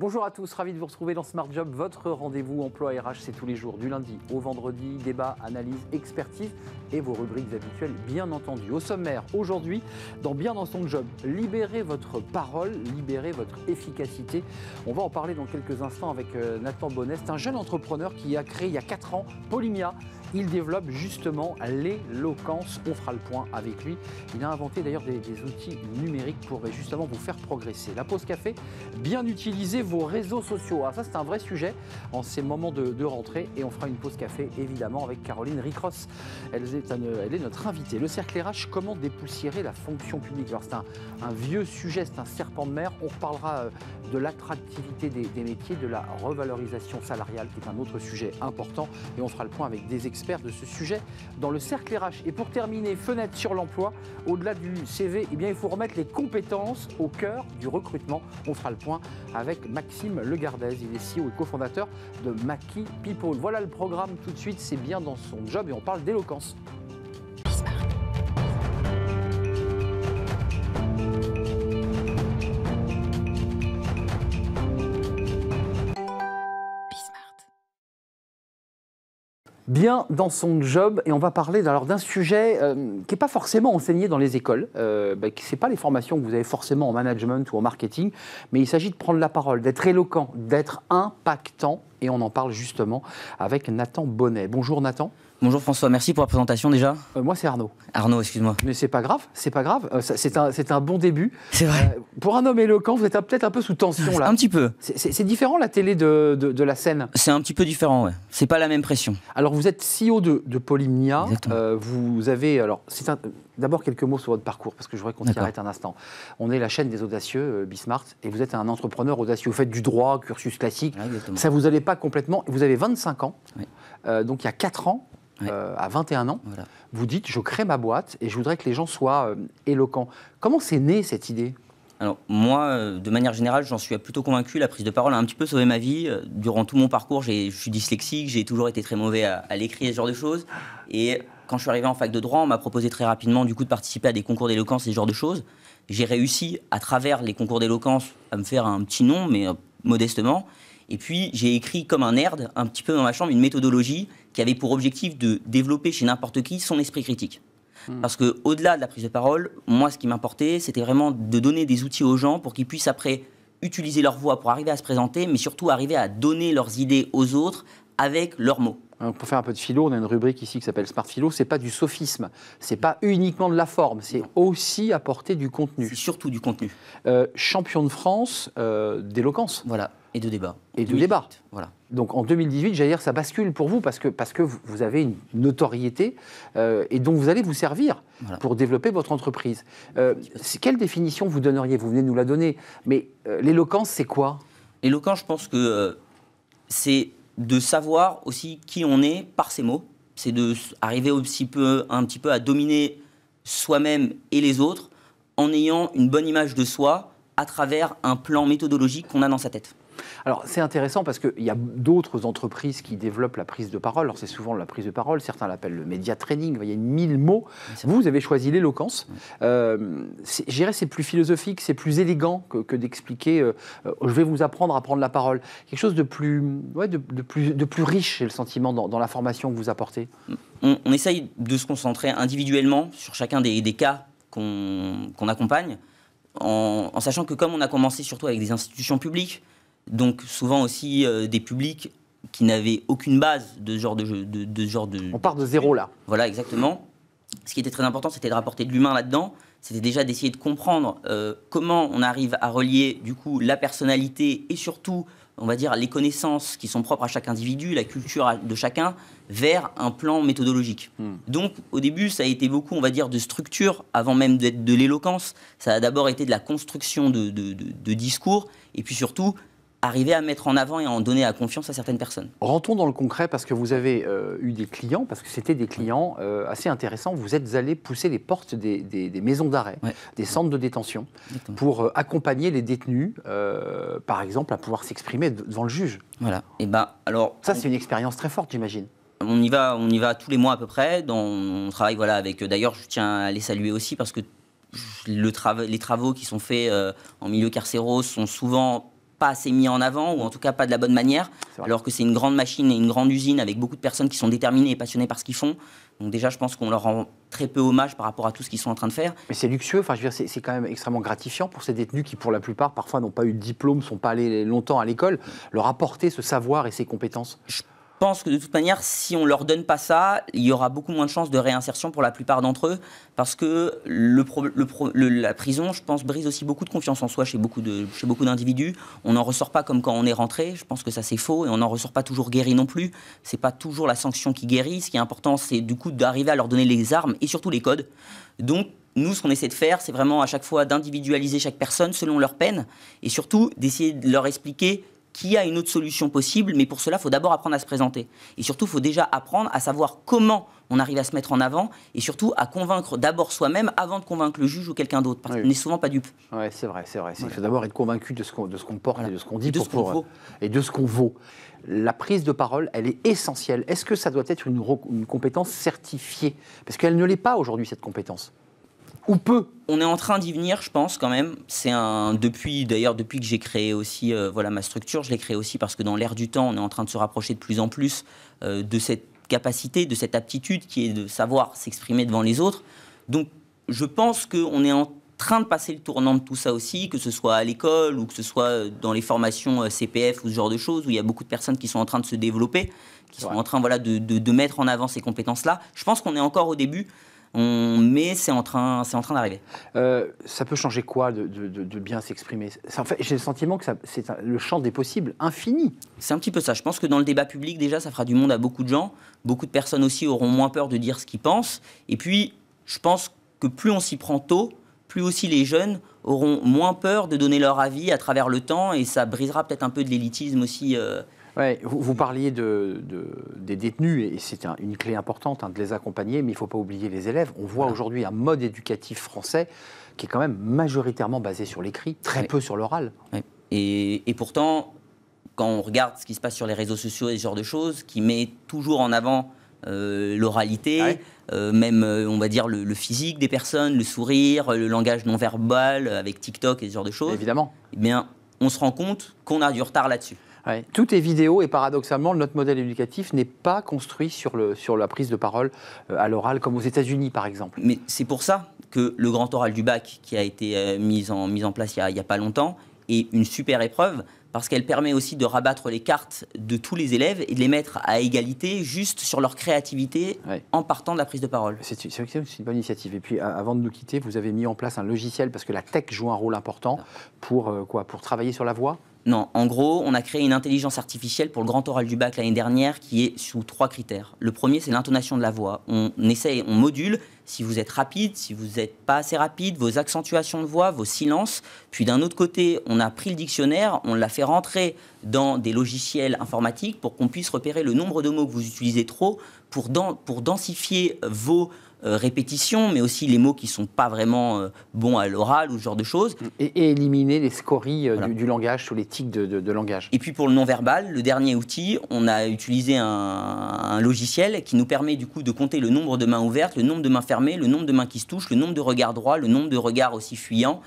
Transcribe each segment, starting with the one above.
Bonjour à tous, ravi de vous retrouver dans Smart Job, votre rendez-vous emploi RH, c'est tous les jours, du lundi au vendredi, débat, analyse, expertise et vos rubriques habituelles, bien entendu. Au sommaire, aujourd'hui, dans Bien dans son job, libérez votre parole, libérez votre efficacité. On va en parler dans quelques instants avec euh, Nathan Bonest, un jeune entrepreneur qui a créé il y a 4 ans Polymia, il développe justement l'éloquence. On fera le point avec lui. Il a inventé d'ailleurs des, outils numériques pour justement vous faire progresser. La pause café, bien utiliser vos réseaux sociaux. Ah, ça, c'est un vrai sujet en ces moments de, rentrée. Et on fera une pause café évidemment avec Caroline Ricross. Elle est, elle est notre invitée. Le cercle RH, comment dépoussiérer la fonction publique Alors, c'est un, vieux sujet, c'est un serpent de mer. On reparlera euh, de l'attractivité des, des métiers, de la revalorisation salariale, qui est un autre sujet important. Et on fera le point avec des experts de ce sujet dans le cercle RH. Et pour terminer, fenêtre sur l'emploi, au-delà du CV, eh bien, il faut remettre les compétences au cœur du recrutement. On fera le point avec Maxime Legardez, il est CEO et cofondateur de Maki People. Voilà le programme tout de suite, c'est bien dans son job et on parle d'éloquence. bien dans son job et on va parler alors d'un sujet euh, qui n'est pas forcément enseigné dans les écoles, euh, bah, ce n'est pas les formations que vous avez forcément en management ou en marketing, mais il s'agit de prendre la parole, d'être éloquent, d'être impactant et on en parle justement avec Nathan Bonnet. Bonjour Nathan. Bonjour François, merci pour la présentation déjà. Euh, moi c'est Arnaud. Arnaud, excuse-moi. Mais c'est pas grave, c'est pas grave. Euh, c'est un, bon début. C'est vrai. Euh, pour un homme éloquent, vous êtes peut-être un peu sous tension là. Un petit peu. C'est différent la télé de, la scène C'est un petit peu différent, ouais. C'est pas la même pression. Alors vous êtes CEO de, de Polymnia. vous avez. Alors, D'abord quelques mots sur votre parcours, parce que je voudrais qu'on s'y arrête un instant. On est la chaîne des audacieux, Bismart, et vous êtes un entrepreneur audacieux. Vous faites du droit, cursus classique. ça vous allez pas complètement. Vous avez 25 ans. donc il y a 4 ans, euh, à 21 ans, vous dites je crée ma boîte et je voudrais que les gens soient euh, éloquents. Comment s'est née cette idée alors moi, euh, de manière générale, j'en suis plutôt convaincu. La prise de parole a un petit peu sauvé ma vie. Durant tout mon parcours, je suis dyslexique, j'ai toujours été très mauvais à, à l'écrit et ce genre de choses. Et quand je suis arrivé en fac de droit, on m'a proposé très rapidement du coup de participer à des concours d'éloquence et ce genre de choses. J'ai réussi à travers les concours d'éloquence à me faire un petit nom, mais modestement. Et puis j'ai écrit comme un nerd, un petit peu dans ma chambre, une méthodologie qui avait pour objectif de développer chez n'importe qui son esprit critique. Hmm. Parce que au-delà de la prise de parole, moi, ce qui m'importait, c'était vraiment de donner des outils aux gens pour qu'ils puissent après utiliser leur voix pour arriver à se présenter, mais surtout arriver à donner leurs idées aux autres avec leurs mots. Euh, pour faire un peu de philo, on a une rubrique ici qui s'appelle Smart Philo. C'est pas du sophisme, c'est pas uniquement de la forme, c'est aussi apporter du contenu. C'est surtout du contenu. Euh, champion de France euh, d'éloquence. Voilà. Et de débat. Et de débat. Voilà. Donc en 2018, j'allais dire, ça bascule pour vous parce que, parce que vous avez une notoriété euh, et dont vous allez vous servir pour développer votre entreprise. Euh, quelle définition vous donneriez Vous venez de nous la donner. Mais euh, l'éloquence, c'est quoi L'éloquence, je pense que c'est de savoir aussi qui on est par ses mots. C'est d'arriver aussi peu, un petit peu à dominer soi-même et les autres en ayant une bonne image de soi à travers un plan méthodologique qu'on a dans sa tête. Alors c'est intéressant parce qu'il y a d'autres entreprises qui développent la prise de parole. Alors c'est souvent la prise de parole, certains l'appellent le média training, il y a mille mots. Vous, avez choisi l'éloquence. Euh, je c'est plus philosophique, c'est plus élégant que, d'expliquer euh, euh, je vais vous apprendre à prendre la parole. Quelque chose de plus, de, plus, riche, c'est le sentiment dans, la formation que vous apportez. On, essaye de se concentrer individuellement sur chacun des, cas qu'on accompagne. en, sachant que comme on a commencé surtout avec des institutions publiques, donc souvent aussi euh, des publics qui n'avaient aucune base de ce genre de, de, genre de. On part de zéro là. Voilà, exactement. Ce qui était très important, c'était de rapporter de l'humain là-dedans. C'était déjà d'essayer de comprendre euh, comment on arrive à relier du coup la personnalité et surtout, on va dire, les connaissances qui sont propres à chaque individu, la culture de chacun, vers un plan méthodologique. Hmm. Donc, au début, ça a été beaucoup, on va dire, de structure avant même d'être de l'éloquence. Ça a d'abord été de la construction de, de discours et puis surtout arriver à mettre en avant et en donner à confiance à certaines personnes. Rentons dans le concret parce que vous avez euh, eu des clients, parce que c'était des clients euh, assez intéressants. Vous êtes allé pousser les portes des, maisons d'arrêt, des centres de détention, pour euh, accompagner les détenus, par exemple, à pouvoir s'exprimer devant le juge. Voilà. Et eh ben alors ça c'est une expérience très forte, j'imagine. On y va, on y va tous les mois à peu près. on travaille voilà avec. D'ailleurs, je tiens à les saluer aussi parce que le les travaux qui sont faits en milieu carcéraux sont souvent pas assez mis en avant, ou en tout cas pas de la bonne manière, alors que c'est une grande machine et une grande usine avec beaucoup de personnes qui sont déterminées et passionnées par ce qu'ils font. Donc déjà, je pense qu'on leur rend très peu hommage par rapport à tout ce qu'ils sont en train de faire. Mais c'est luxueux, enfin, je veux c'est quand même extrêmement gratifiant pour ces détenus qui, pour la plupart, parfois n'ont pas eu de diplôme, sont pas allés longtemps à l'école, leur apporter ce savoir et ces compétences. Je pense que de toute manière, si on ne leur donne pas ça, il y aura beaucoup moins de chances de réinsertion pour la plupart d'entre eux, parce que la prison, je pense, brise aussi beaucoup de confiance en soi chez beaucoup d'individus. On n'en ressort pas comme quand on est rentré. Je pense que ça c'est faux, et on n'en ressort pas toujours guéri non plus. C'est pas toujours la sanction qui guérit. Ce qui est important, c'est du coup d'arriver à leur donner les armes et surtout les codes. Donc nous, ce qu'on essaie de faire, c'est vraiment à chaque fois d'individualiser chaque personne selon leur peine et surtout d'essayer de leur expliquer qu'il y a une autre solution possible, mais pour cela, il faut d'abord apprendre à se présenter. Et surtout, il faut déjà apprendre à savoir comment on arrive à se mettre en avant et surtout à convaincre d'abord soi-même avant de convaincre le juge ou quelqu'un d'autre, parce qu'on n'est souvent pas dupe. Oui, c'est vrai, c'est vrai. Il faut d'abord être convaincu de ce qu'on porte et de ce qu'on dit et de pour, ce qu'on vaut. et de ce qu'on vaut. La prise de parole, elle est essentielle. Est-ce que ça doit être une, une compétence certifiée Parce qu'elle ne l'est pas aujourd'hui, cette compétence ou on est en train d'y venir, je pense quand même. C'est un depuis d'ailleurs depuis que j'ai créé aussi euh, voilà ma structure, je l'ai créé aussi parce que dans l'ère du temps, on est en train de se rapprocher de plus en plus euh, de cette capacité, de cette aptitude qui est de savoir s'exprimer devant les autres. Donc je pense qu'on est en train de passer le tournant de tout ça aussi, que ce soit à l'école ou que ce soit euh, dans les formations CPF ou ce genre de choses, où il y a beaucoup de personnes qui sont en train de se développer, qui sont en train voilà, de, de mettre en avant ces compétences-là. Je pense qu'on est encore au début mais c'est en train, c'est en train d'arriver. Euh, ça peut changer quoi de, bien s'exprimer En fait, j'ai le sentiment que c'est le champ des possibles infini. C'est un petit peu ça. Je pense que dans le débat public, déjà, ça fera du monde à beaucoup de gens. Beaucoup de personnes aussi auront moins peur de dire ce qu'ils pensent. Et puis, je pense que plus on s'y prend tôt, plus aussi les jeunes auront moins peur de donner leur avis à travers le temps, et ça brisera peut-être un peu de l'élitisme aussi. Euh, vous, parliez de, des détenus, et c'est une clé importante hein, de les accompagner, mais il ne faut pas oublier les élèves. On voit aujourd'hui un mode éducatif français qui est quand même majoritairement basé sur l'écrit, très peu sur l'oral. Et, pourtant, quand on regarde ce qui se passe sur les réseaux sociaux et ce genre de choses, qui met toujours en avant euh, l'oralité, euh, même euh, on va dire le, physique des personnes, le sourire, le langage non verbal avec TikTok et ce genre de choses. Évidemment. Eh bien, on se rend compte qu'on a du retard là-dessus. Tout est vidéo et paradoxalement, notre modèle éducatif n'est pas construit sur, la prise de parole euh, à l'oral, comme aux États-Unis par exemple. Mais c'est pour ça que le grand oral du bac, qui a été euh, mis en, place il n'y a, pas longtemps, est une super épreuve parce qu'elle permet aussi de rabattre les cartes de tous les élèves et de les mettre à égalité juste sur leur créativité en partant de la prise de parole. C'est une, bonne initiative. Et puis, avant de nous quitter, vous avez mis en place un logiciel parce que la tech joue un rôle important pour, euh, quoi, pour travailler sur la voix non, en gros, on a créé une intelligence artificielle pour le grand oral du bac l'année dernière qui est sous trois critères. Le premier, c'est l'intonation de la voix. On essaye, on module si vous êtes rapide, si vous n'êtes pas assez rapide, vos accentuations de voix, vos silences. Puis d'un autre côté, on a pris le dictionnaire, on l'a fait rentrer dans des logiciels informatiques pour qu'on puisse repérer le nombre de mots que vous utilisez trop pour, pour densifier vos euh, répétition, mais aussi les mots qui ne sont pas vraiment euh, bons à l'oral ou ce genre de choses. Et, éliminer les scories euh, du, langage ou les tics de, langage. Et puis pour le non-verbal, le dernier outil, on a utilisé un, logiciel qui nous permet du coup de compter le nombre de mains ouvertes, le nombre de mains fermées, le nombre de mains qui se touchent, le nombre de regards droits, le nombre de regards aussi fuyants,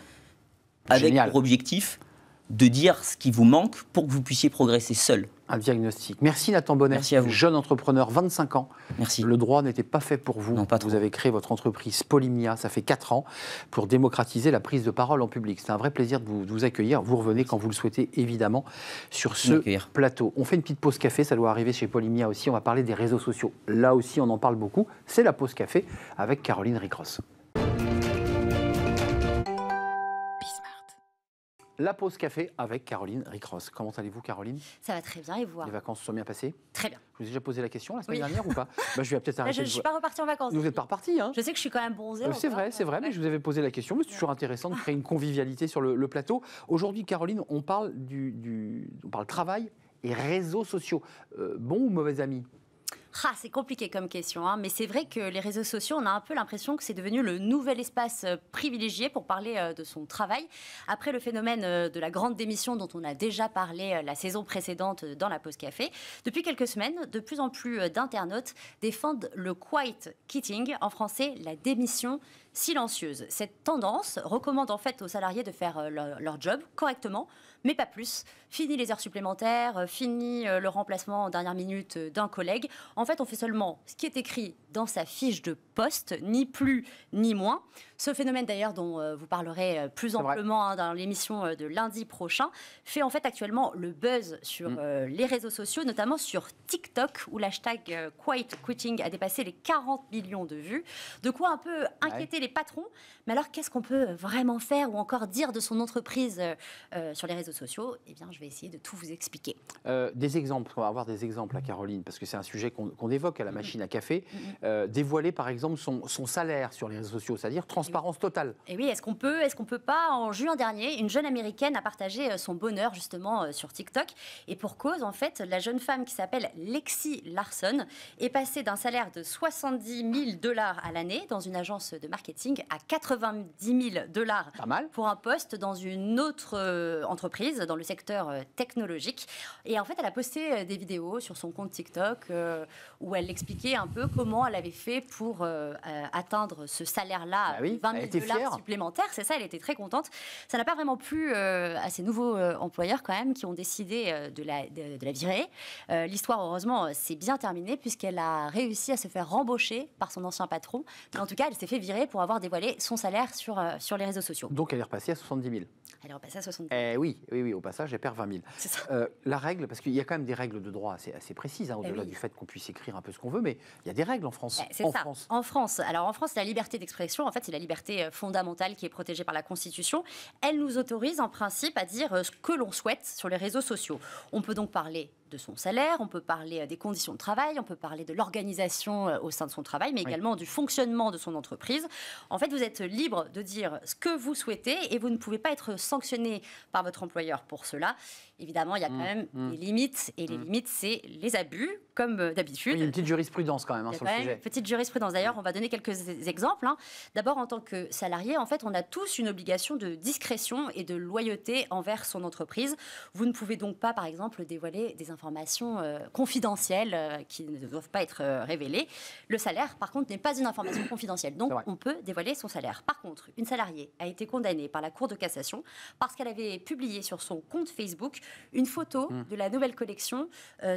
avec pour objectif de dire ce qui vous manque pour que vous puissiez progresser seul un diagnostic. Merci Nathan Bonnet, jeune entrepreneur, 25 ans. Merci. Le droit n'était pas fait pour vous. Non, pas Vous avez créé votre entreprise Polymia, ça fait 4 ans, pour démocratiser la prise de parole en public. C'est un vrai plaisir de vous, de vous, accueillir. Vous revenez quand vous le souhaitez, évidemment, sur ce plateau. On fait une petite pause café, ça doit arriver chez Polymia aussi. On va parler des réseaux sociaux. Là aussi, on en parle beaucoup. C'est la pause café avec Caroline Ricross. La pause café avec Caroline Ricross. Comment allez-vous, Caroline Ça va très bien et vous Les vacances sont bien passées Très bien. Je vous ai déjà posé la question la semaine dernière ou pas bah, Je vais peut-être je ne suis pas reparti en vacances. Vous n'êtes pas reparti, hein Je sais que je suis quand même bronzée. Euh, hein, c'est vrai, c'est vrai, mais je vous avais posé la question. Mais c'est toujours intéressant de créer une convivialité sur le, plateau. Aujourd'hui, Caroline, on parle du, parle travail et réseaux sociaux. Euh, bon ou mauvais amis ah, c'est compliqué comme question, hein. mais c'est vrai que les réseaux sociaux, on a un peu l'impression que c'est devenu le nouvel espace euh, privilégié pour parler euh, de son travail. Après le phénomène euh, de la grande démission dont on a déjà parlé la saison précédente dans la pause café, depuis quelques semaines, de plus en plus d'internautes défendent le quiet quitting, en français la démission silencieuse. Cette tendance recommande en fait aux salariés de faire leur job correctement, mais pas plus Fini les heures supplémentaires, euh, fini euh, le remplacement en dernière minute euh, d'un collègue. En fait, on fait seulement ce qui est écrit dans sa fiche de poste, ni plus ni moins. Ce phénomène d'ailleurs dont vous parlerez plus amplement hein, dans l'émission de lundi prochain fait en fait actuellement le buzz sur mm. les réseaux sociaux, notamment sur TikTok où l'hashtag Quiet Quitting a dépassé les 40 millions de vues. De quoi un peu inquiéter les patrons. Mais alors qu'est-ce qu'on peut vraiment faire ou encore dire de son entreprise sur les réseaux sociaux Eh bien, je vais essayer de tout vous expliquer. Euh, des exemples, on va avoir des exemples à mhm. Caroline, parce que c'est un sujet qu'on évoque à la mhm. machine à café. Mhm. Euh, dévoiler par exemple son, salaire sur les réseaux sociaux, c'est-à-dire transparence totale. Et oui, est-ce qu'on peut, est-ce qu'on peut pas En juin dernier, une jeune américaine a partagé euh, son bonheur justement sur TikTok. Et pour cause, en fait, la jeune femme qui s'appelle Lexi Larson est passée d'un salaire de 70 000 dollars à l'année dans une agence de marketing à 90 000 dollars pour un poste dans une autre entreprise dans le secteur euh, technologique. Et en fait, elle a posté euh, des vidéos sur son compte TikTok euh, où elle expliquait un peu comment elle avait fait pour atteindre ce salaire-là, bah oui, 20 000 dollars supplémentaires. C'est ça, elle était très contente. Ça n'a pas vraiment plu à ses nouveaux employeurs quand même qui ont décidé de, la, de, la virer. L'histoire, heureusement, s'est bien terminée puisqu'elle a réussi à se faire rembaucher par son ancien patron. Mais en tout cas, elle s'est fait virer pour avoir dévoilé son salaire sur, sur les réseaux sociaux. Donc elle est repassée à 70 000. Elle est repassée à 70 000. Eh oui, oui, oui, au passage, elle perd 20 euh, la règle, parce qu'il y a quand même des règles de droit assez, assez précises, hein, au-delà eh du fait qu'on puisse écrire un peu ce qu'on veut, mais il y a des règles en France. Eh, ça. France. En France. Alors en France, la liberté d'expression, en fait, c'est la liberté euh, fondamentale qui est protégée par la Constitution. Elle nous autorise en principe à dire euh, ce que l'on souhaite sur les réseaux sociaux. On peut donc parler de son salaire, on peut parler euh, des conditions de travail, on peut parler de l'organisation euh, au sein de son travail, mais également du fonctionnement de son entreprise. En fait, vous êtes libre de dire ce que vous souhaitez et vous ne pouvez pas être sanctionné par votre employeur pour cela. Évidemment, il y a quand mmh, même mmh. des limites, et les mmh. limites, c'est les abus comme euh, d'habitude. a une petite jurisprudence quand même hein, sur le sujet. petite jurisprudence. D'ailleurs, on va donner quelques e-, exemples. Hein. D'abord, en tant que salarié, en fait, on a tous une obligation de discrétion et de loyauté envers son entreprise. Vous ne pouvez donc pas, par exemple, dévoiler des informations euh, confidentielles euh, qui ne doivent pas être révélées. Le salaire, par contre, n'est pas une information confidentielle. Donc, on peut dévoiler son salaire. Par contre, une salariée a été condamnée par la Cour de cassation parce qu'elle avait publié sur son compte Facebook une photo mmh. de la nouvelle collection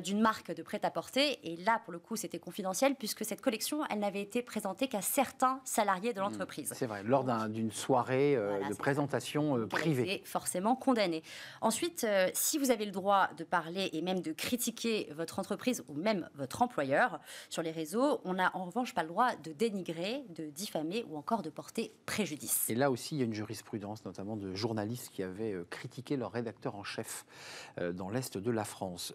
d'une marque de prêt-à-porter et là, pour le coup, c'était confidentiel puisque cette collection, elle n'avait été présentée qu'à certains salariés de hmm, l'entreprise. C'est vrai, lors d'une soirée euh, de présentation euh, privée. Et forcément condamné. Ensuite, euh, si vous avez le droit de parler et même de critiquer votre entreprise ou même votre employeur sur les réseaux, on n'a en revanche pas le droit de dénigrer, de diffamer ou encore de porter préjudice. Et là aussi, il y a une jurisprudence, notamment de journalistes qui avaient critiqué leur rédacteur en chef dans l'Est de la France.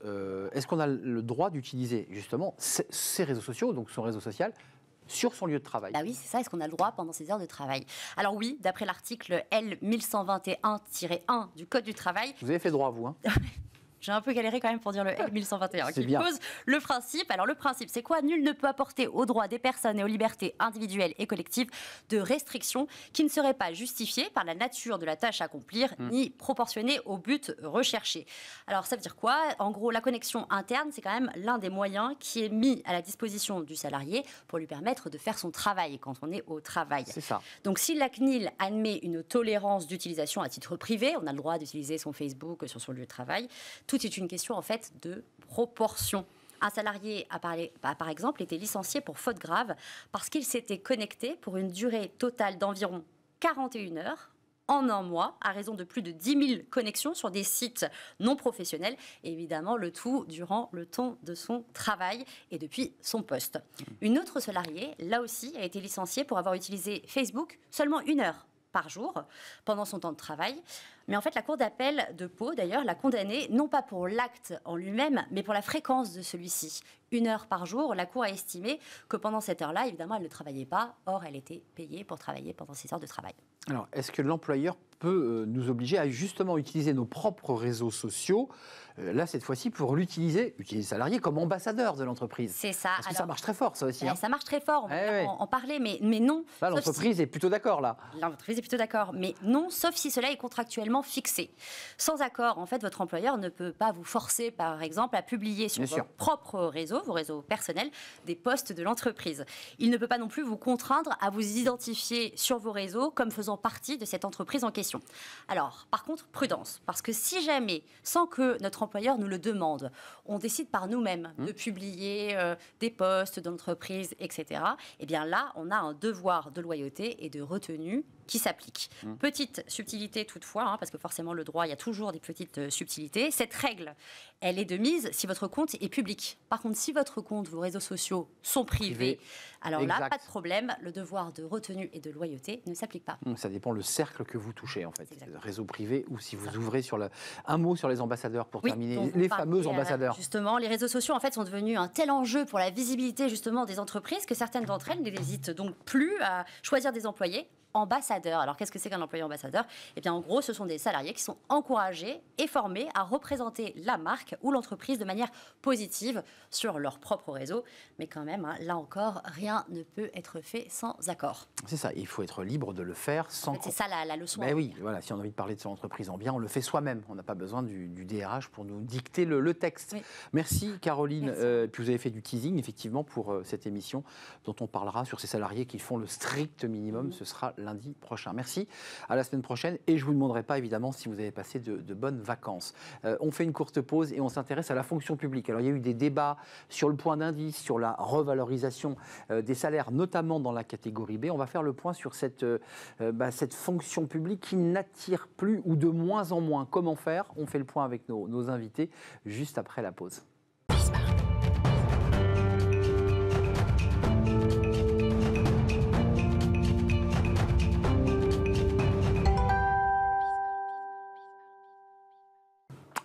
Est-ce qu'on a le droit d'utiliser justement ses réseaux sociaux, donc son réseau social, sur son lieu de travail. Ah oui, c'est ça. Est-ce qu'on a le droit pendant ses heures de travail Alors oui, d'après l'article L1121-1 du Code du travail. Vous avez fait droit, à vous. Hein J'ai un peu galéré quand même pour dire le 1121 qui pose le principe. Alors le principe, c'est quoi Nul ne peut apporter aux droits des personnes et aux libertés individuelles et collectives de restrictions qui ne seraient pas justifiées par la nature de la tâche à accomplir mm. ni proportionnées au but recherché. Alors ça veut dire quoi En gros, la connexion interne, c'est quand même l'un des moyens qui est mis à la disposition du salarié pour lui permettre de faire son travail quand on est au travail. C'est ça. Donc si la CNIL admet une tolérance d'utilisation à titre privé, on a le droit d'utiliser son Facebook sur son lieu de travail, tout est une question en fait de proportion. Un salarié a, parlé, bah, par exemple été licencié pour faute grave parce qu'il s'était connecté pour une durée totale d'environ 41 heures en un mois, à raison de plus de 10 000 connexions sur des sites non professionnels, évidemment le tout durant le temps de son travail et depuis son poste. Une autre salariée, là aussi, a été licenciée pour avoir utilisé Facebook seulement une heure par jour pendant son temps de travail. Mais en fait, la Cour d'appel de Pau, d'ailleurs, l'a condamné non pas pour l'acte en lui-même, mais pour la fréquence de celui-ci. Une heure par jour, la Cour a estimé que pendant cette heure-là, évidemment, elle ne travaillait pas. Or, elle était payée pour travailler pendant ces heures de travail. Alors, est-ce que l'employeur peut euh, nous obliger à justement utiliser nos propres réseaux sociaux, euh, là cette fois-ci pour l'utiliser, utiliser les salariés comme ambassadeurs de l'entreprise. C'est ça. ça marche très fort ça aussi. Eh, hein. Ça marche très fort, on eh peut en, parler, mais, mais non. l'entreprise si... est plutôt d'accord là. L'entreprise est plutôt d'accord, mais non, sauf si cela est contractuellement fixé. Sans accord, en fait, votre employeur ne peut pas vous forcer, par exemple, à publier sur votre propre réseau vos réseaux personnels, des postes de l'entreprise. Il ne peut pas non plus vous contraindre à vous identifier sur vos réseaux comme faisant partie de cette entreprise en question. Alors, par contre, prudence, parce que si jamais, sans que notre employeur nous le demande, on décide par nous-mêmes mmh. de publier euh, des postes d'entreprise, etc., eh bien là, on a un devoir de loyauté et de retenue qui s'applique. Mmh. Petite subtilité toutefois, hein, parce que forcément le droit, il y a toujours des petites euh, subtilités. Cette règle, elle est de mise si votre compte est public. Par contre, si votre compte, vos réseaux sociaux sont privés, alors là, pas de problème, le devoir de retenue et de loyauté ne s'applique pas. Mmh, ça dépend le cercle que vous touchez en fait, réseau privé ou si vous ouvrez sur le Un mot sur les ambassadeurs pour terminer, les fameux ambassadeurs. Justement, les réseaux sociaux en fait sont devenus un tel enjeu pour la visibilité justement des entreprises que certaines d'entre elles n'hésitent donc plus à choisir des employés ambassadeur. Alors qu'est-ce que c'est qu'un employé ambassadeur Eh bien en gros, ce sont des salariés qui sont encouragés et formés à représenter la marque ou l'entreprise de manière positive sur leur propre réseau. Mais quand même, hein, là encore, rien ne peut être fait sans accord. C'est ça, il faut être libre de le faire sans... c'est ça la, leçon. Mais ben hein. oui, voilà, si on a envie de parler de son entreprise en bien, on le fait soi-même. On n'a pas besoin du, DRH pour nous dicter le, texte. Merci Caroline. Euh, puis vous avez fait du teasing, effectivement, pour euh, cette émission dont on parlera sur ces salariés qui font le strict minimum. Mmh. Ce sera lundi prochain. Merci, à la semaine prochaine et je ne vous demanderai pas évidemment si vous avez passé de, bonnes vacances. Euh, on fait une courte pause et on s'intéresse à la fonction publique. Alors il y a eu des débats sur le point d'indice, sur la revalorisation euh, des salaires, notamment dans la catégorie B. On va faire le point sur cette, euh, bah, cette fonction publique qui n'attire plus ou de moins en moins. Comment faire On fait le point avec nos invités juste après la pause.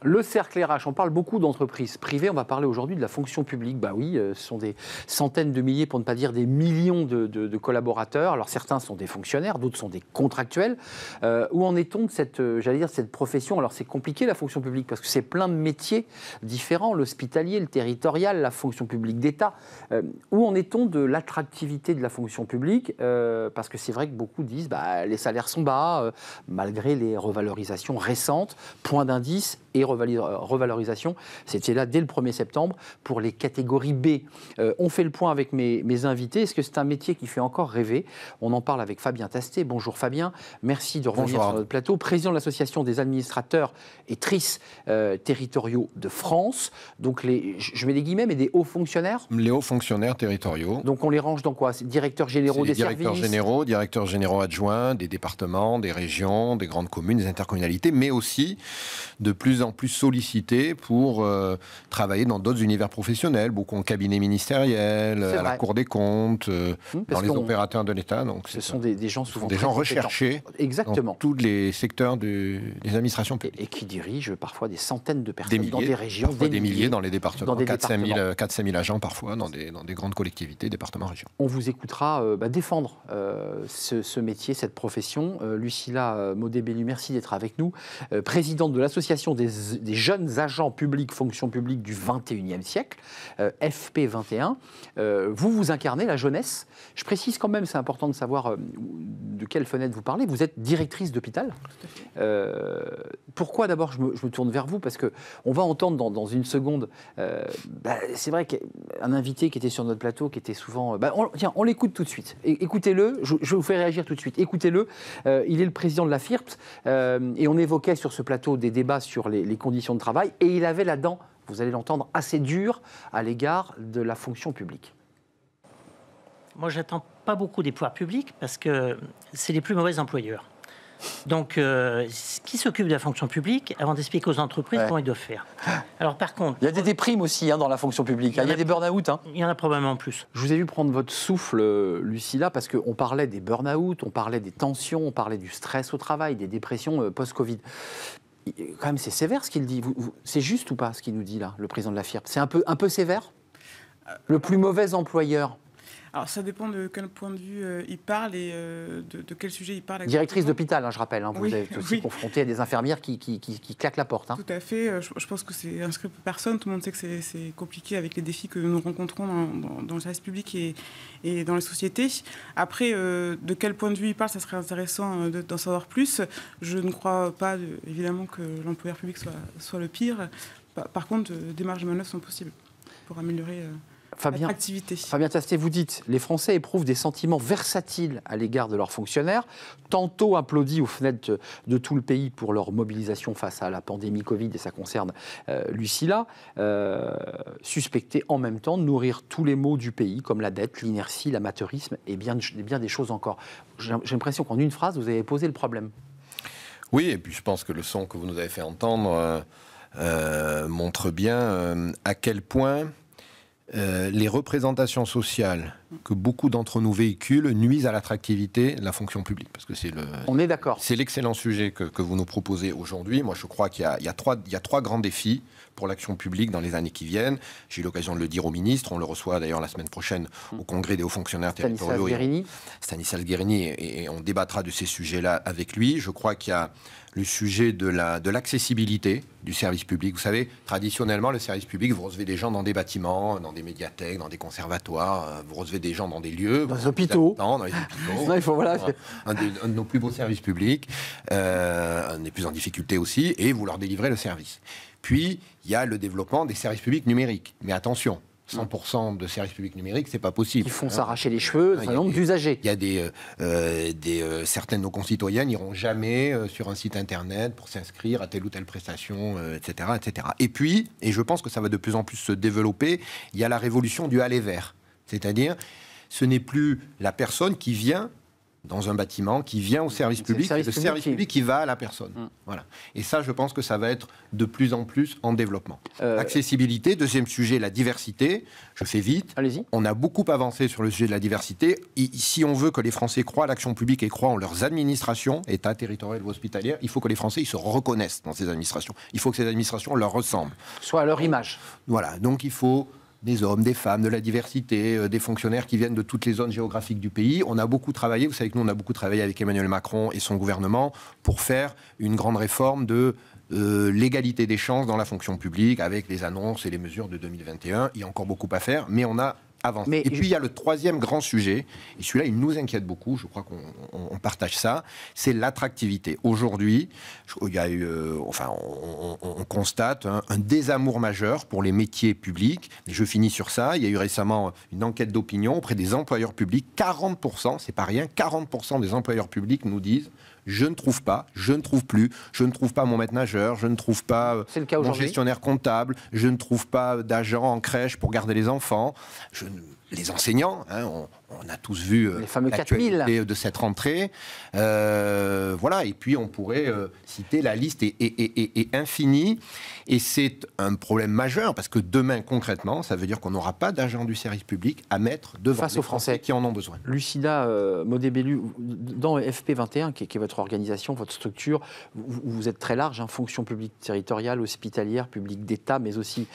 Le cercle RH, on parle beaucoup d'entreprises privées, on va parler aujourd'hui de la fonction publique. Bah oui, euh, ce sont des centaines de milliers, pour ne pas dire des millions de, collaborateurs. Alors certains sont des fonctionnaires, d'autres sont des contractuels. Euh, où en est-on de cette, euh, j'allais dire, cette profession Alors c'est compliqué la fonction publique parce que c'est plein de métiers différents, l'hospitalier, le territorial, la fonction publique d'État. où en est-on de l'attractivité de la fonction publique Parce que c'est vrai que beaucoup disent, bah, les salaires sont bas, malgré les revalorisations récentes, point d'indice et euh, revalorisation. C'était là dès le 1er septembre. Pour les catégories B, euh, on fait le point avec mes, invités. Est-ce que c'est un métier qui fait encore rêver On en parle avec Fabien Tasté. Bonjour Fabien, merci de revenir sur notre plateau. Président de l'Association des administrateurs et trices euh, territoriaux de France. Donc les, je mets des guillemets, mais des hauts fonctionnaires Les hauts fonctionnaires territoriaux. Donc on les range dans quoi Directeurs généraux des directeurs généraux, directeurs généraux adjoints des départements, des régions, des grandes communes, des intercommunalités, mais aussi de plus en plus sollicités pour euh, travailler dans d'autres univers professionnels, beaucoup en cabinet ministériel, à la Cour des comptes, euh, mmh, dans les opérateurs de l'État. Donc ce sont des, gens souvent des gens recherchés, exactement, dans tous les secteurs des administrations publiques et, qui dirigent parfois des centaines de personnes dans des régions, des, milliers, dans les départements, 4 5 000 agents parfois dans des, dans des grandes collectivités, départements, régions. On vous écoutera euh, bah, défendre ce, métier, cette profession. Lucilla bénu merci d'être avec nous, présidente de l'association des des jeunes agents publics, fonction publique du 21e siècle, euh, FP21. Euh, vous, vous incarnez la jeunesse. Je précise quand même, c'est important de savoir euh, de quelle fenêtre vous parlez. Vous êtes directrice d'hôpital. pourquoi d'abord je, me tourne vers vous Parce qu'on va entendre dans, une seconde, bah, c'est vrai qu'un invité qui était sur notre plateau, qui était souvent... Bah, on, tiens, on l'écoute tout de suite. Écoutez-le, je, vous fais réagir tout de suite. Écoutez-le, il est le président de la FIRPS et on évoquait sur ce plateau des débats sur les conditions de travail, et il avait là-dedans, vous allez l'entendre, assez dur à l'égard de la fonction publique. Moi, j'attends pas beaucoup des pouvoirs publics parce que c'est les plus mauvais employeurs. Donc, euh, qui s'occupe de la fonction publique avant d'expliquer aux entreprises comment ils doivent faire Alors, par contre. Il y a des déprimes aussi hein, dans la fonction publique. Hein. Il y, a, des burn-out. Hein. Il y en a probablement plus. Je vous ai vu prendre votre souffle, euh, Lucilla, parce qu'on parlait des burn-out, on parlait des tensions, on parlait du stress au travail, des dépressions euh, post-Covid quand même, c'est sévère ce qu'il dit. c'est juste ou pas ce qu'il nous dit là, le président de la firme C'est un peu, un peu sévère euh, Le plus mauvais employeur alors ça dépend de quel point de vue euh, il parle et euh, de, quel sujet il parle. Directrice d'hôpital, hein, je rappelle, hein, vous êtes aussi confrontée à des infirmières qui, qui, claquent la porte. Hein. Tout à fait, euh, je, pense que c'est inscrit pour personne, tout le monde sait que c'est compliqué avec les défis que nous rencontrons dans, le service public et, et, dans les sociétés. Après, de quel point de vue il parle, ça serait intéressant d'en savoir plus. Je ne crois pas évidemment que l'employeur public soit, soit, le pire. Par, par contre, des marges de manœuvre sont possibles pour améliorer. Fabien, Fabien Tasté, vous dites les Français éprouvent des sentiments versatiles à l'égard de leurs fonctionnaires, tantôt applaudis aux fenêtres de tout le pays pour leur mobilisation face à la pandémie Covid, et ça concerne euh, Lucilla, euh, suspectés en même temps de nourrir tous les maux du pays, comme la dette, l'inertie, l'amateurisme et bien, des choses encore. J'ai l'impression qu'en une phrase, vous avez posé le problème. Oui, et puis je pense que le son que vous nous avez fait entendre euh, euh, montre bien à quel point euh, les représentations sociales que beaucoup d'entre nous véhiculent nuisent à l'attractivité de la fonction publique. Parce que c'est le. On est d'accord. C'est l'excellent sujet que, vous nous proposez aujourd'hui. Moi, je crois qu'il y, y, y, a trois grands défis pour l'action publique dans les années qui viennent. J'ai eu l'occasion de le dire au ministre. On le reçoit d'ailleurs la semaine prochaine au Congrès des hauts fonctionnaires territoriaux. Guérini. Stanislas Guérini. Et, on débattra de ces sujets-là avec lui. Je crois qu'il y a le sujet de l'accessibilité la, de du service public. Vous savez, traditionnellement, le service public, vous recevez des gens dans des bâtiments, dans des médiathèques, dans des conservatoires, euh, vous recevez des gens dans des lieux. Dans les hôpitaux. Dans, les hôpitaux. il faut, voilà. un, de, nos plus beaux services publics, euh, un plus en difficulté aussi, et vous leur délivrez le service. Puis, il y a le développement des services publics numériques. Mais attention, 100% de services publics numériques, c'est pas possible. Ils font s'arracher les cheveux un nombre d'usagers. Il y a des, euh, euh des euh, certaines de nos concitoyens n'iront jamais euh, sur un site internet pour s'inscrire à telle ou telle prestation, etc., etc. Et puis, et je pense que ça va de plus en plus se développer, il y a la révolution du aller vert c'est-à-dire ce n'est plus la personne qui vient dans un bâtiment qui vient au service public, le service, le service public, qui... va à la personne. Hum. Voilà. Et ça, je pense que ça va être de plus en plus en développement. Euh, Accessibilité, deuxième sujet, la diversité. Je fais vite. Allez-y. On a beaucoup avancé sur le sujet de la diversité. si on veut que les Français croient à l'action publique et croient en leurs administrations, État, territorial ou hospitalière, il faut que les Français ils se reconnaissent dans ces administrations. Il faut que ces administrations leur ressemblent. Soit à leur image. Voilà. Donc il faut des hommes, des femmes, de la diversité, euh, des fonctionnaires qui viennent de toutes les zones géographiques du pays. On a beaucoup travaillé, vous savez que nous, on a beaucoup travaillé avec Emmanuel Macron et son gouvernement pour faire une grande réforme de euh, l'égalité des chances dans la fonction publique avec les annonces et les mesures de 2021. Il y a encore beaucoup à faire, mais on a et puis il y a le troisième grand sujet, et celui-là il nous inquiète beaucoup, je crois qu'on partage ça, c'est l'attractivité. Aujourd'hui, il y euh, enfin, on, constate hein, un désamour majeur pour les métiers publics. je finis sur ça, il y a eu récemment une enquête d'opinion auprès des employeurs publics. 40%, c'est pas rien, 40% des employeurs publics nous disent je ne trouve pas, je ne trouve plus, je ne trouve pas mon maître nageur, je ne trouve pas euh, mon gestionnaire comptable, je ne trouve pas d'agent en crèche pour garder les enfants. les enseignants, hein, on a tous vu euh, les fameux l'actualité de cette rentrée. Euh, voilà, et puis on pourrait euh, citer la liste est, infinie. Et c'est un problème majeur parce que demain, concrètement, ça veut dire qu'on n'aura pas d'agents du service public à mettre devant Face les aux Français, qui en ont besoin. Lucida euh, dans FP21, qui, est votre organisation, votre structure, vous, êtes très large, en hein, fonction publique territoriale, hospitalière, publique d'État, mais aussi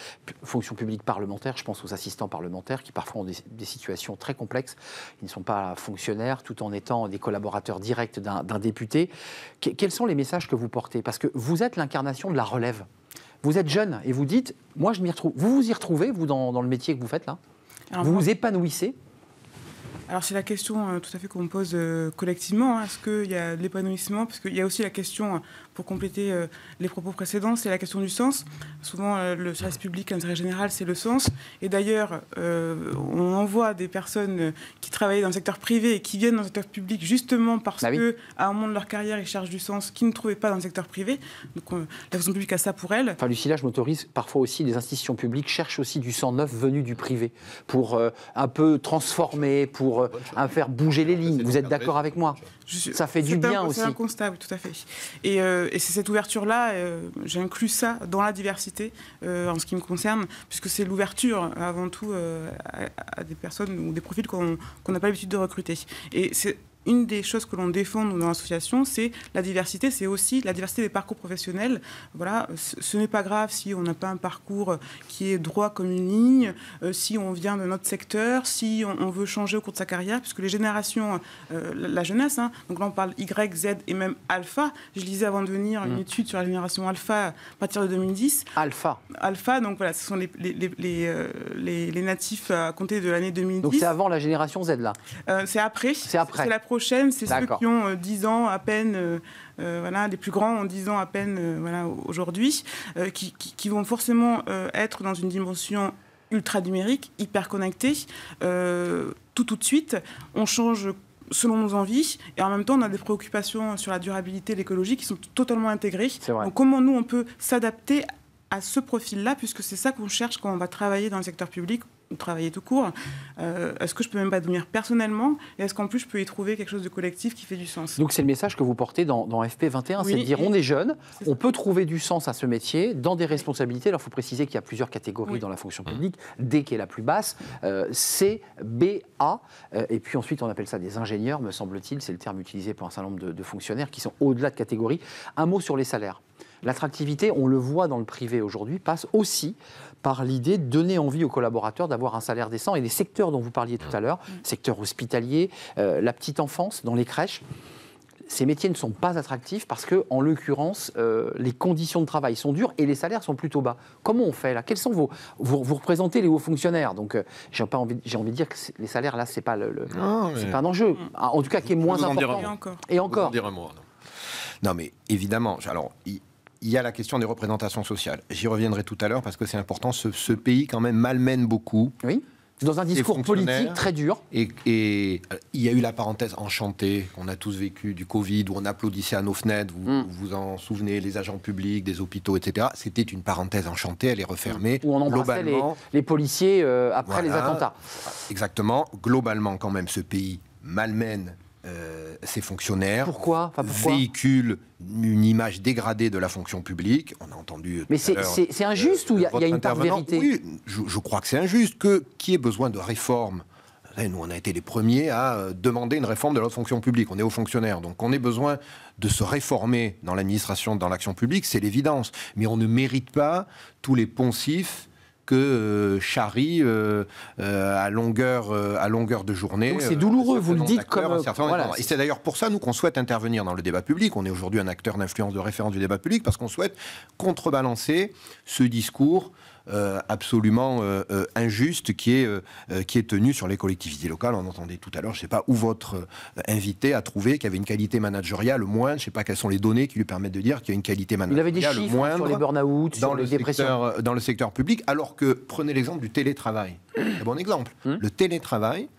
fonction publique parlementaire. Je pense aux assistants parlementaires qui parfois ont des situations très complexes ils ne sont pas fonctionnaires, tout en étant des collaborateurs directs d'un député. quels sont les messages que vous portez Parce que vous êtes l'incarnation de la relève. Vous êtes jeune et vous dites, moi je m'y retrouve. Vous vous y retrouvez, vous, dans, le métier que vous faites là Vous vous épanouissez alors c'est la question hein, tout à fait qu'on me pose euh, collectivement. Hein. Est-ce qu'il y a de l'épanouissement Parce qu'il y a aussi la question, pour compléter euh, les propos précédents, c'est la question du sens. Souvent, euh, le service public, l'intérêt général, c'est le sens. Et d'ailleurs, euh, on envoie des personnes qui travaillent dans le secteur privé et qui viennent dans le secteur public justement parce qu'à bah que, à un moment de leur carrière, ils cherchent du sens qu'ils ne trouvaient pas dans le secteur privé. Donc, la fonction publique a ça pour elle. Enfin, Lucilla, je m'autorise parfois aussi, les institutions publiques cherchent aussi du sang neuf venu du privé pour un peu transformer, pour faire bouger les lignes. Vous êtes d'accord avec moi ça fait du bien aussi. C'est un constat, tout à fait. Et, euh, c'est cette ouverture-là, euh, j'inclus ça dans la diversité euh, en ce qui me concerne, puisque c'est l'ouverture avant tout à, des personnes ou des profils qu'on n'a pas l'habitude de recruter. Et c'est une des choses que l'on défend dans l'association, c'est la diversité, c'est aussi la diversité des parcours professionnels. Voilà, ce n'est pas grave si on n'a pas un parcours qui est droit comme une ligne, euh, si on vient de notre secteur, si on, veut changer au cours de sa carrière, puisque les générations, euh, la jeunesse, hein, donc là on parle Y, Z et même alpha. Je lisais avant de venir une mm. étude sur la génération alpha à partir de 2010. Alpha. Alpha, donc voilà, ce sont les, euh, natifs à compter de l'année 2010. Donc c'est avant la génération Z là C'est après. C'est après. la c'est ceux qui ont 10 euh, ans à peine, euh, euh, voilà, les plus grands ont 10 ans à peine voilà, aujourd'hui, qui, vont forcément être dans une dimension ultra numérique, hyper connectée, tout tout de suite. On change selon nos envies. Et en même temps, on a des préoccupations sur la durabilité, l'écologie qui sont totalement intégrées. comment nous, on peut s'adapter à ce profil-là, puisque c'est ça qu'on cherche quand on va travailler dans le secteur public travailler tout court, euh, est-ce que je peux même pas devenir personnellement et est-ce qu'en plus je peux y trouver quelque chose de collectif qui fait du sens Donc c'est le message que vous portez dans, FP21, c'est de dire on est jeune, on peut trouver du sens à ce métier dans des responsabilités. Alors il faut préciser qu'il y a plusieurs catégories dans la fonction publique, D qui est la plus basse, euh, C, B, A, euh, et puis ensuite on appelle ça des ingénieurs, me semble-t-il, c'est le terme utilisé pour un certain nombre de, de fonctionnaires qui sont au-delà de catégories. Un mot sur les salaires. L'attractivité, on le voit dans le privé aujourd'hui, passe aussi par l'idée de donner envie aux collaborateurs d'avoir un salaire décent. Et les secteurs dont vous parliez tout à l'heure, secteur hospitalier, euh, la petite enfance, dans les crèches, ces métiers ne sont pas attractifs parce que, en l'occurrence, euh, les conditions de travail sont dures et les salaires sont plutôt bas. Comment on fait là Quels sont vos vous, représentez les hauts fonctionnaires, donc euh, j'ai pas envie j'ai envie de dire que les salaires là c'est pas le, ah, pas un enjeu. Ah, en tout cas, qui est moins important. et encore. non. mais évidemment. Alors il y a la question des représentations sociales. J'y reviendrai tout à l'heure parce que c'est important. Ce, pays, quand même, malmène beaucoup. Oui. Dans un discours politique très dur. Et, euh, il y a eu la parenthèse enchantée qu'on a tous vécu du Covid, où on applaudissait à nos fenêtres, vous mm. vous en souvenez, les agents publics, des hôpitaux, etc. C'était une parenthèse enchantée, elle est refermée. Mm. Où on embrassait les, les policiers euh, après les attentats. Exactement. Globalement, quand même, ce pays malmène ces euh, fonctionnaires pourquoi véhiculent une image dégradée de la fonction publique. On a entendu. Mais c'est injuste ou il y, a euh, une part vérité Oui, je, crois que c'est injuste que qui ait besoin de réforme. Nous, on a été les premiers à euh, demander une réforme de la fonction publique. On est aux fonctionnaires. Donc, on a besoin de se réformer dans l'administration, dans l'action publique, c'est l'évidence. Mais on ne mérite pas tous les poncifs que euh, Chari, euh, euh, à, longueur, à longueur de journée. c'est douloureux, vous le dites comme. et c'est d'ailleurs pour ça, nous, qu'on souhaite intervenir dans le débat public. On est aujourd'hui un acteur d'influence de référence du débat public parce qu'on souhaite contrebalancer ce discours euh, absolument euh, euh, injuste qui est, qui est tenue sur les collectivités locales. On entendait tout à l'heure, je ne sais pas où votre invité a trouvé qu'il y avait une qualité managériale moindre. Je ne sais pas quelles sont les données qui lui permettent de dire qu'il y a une qualité managériale Il avait des chiffres moindre sur les burn-out, dans, le secteur, dans le secteur public, alors que prenez l'exemple du télétravail. Un bon exemple. Hmm. Le télétravail,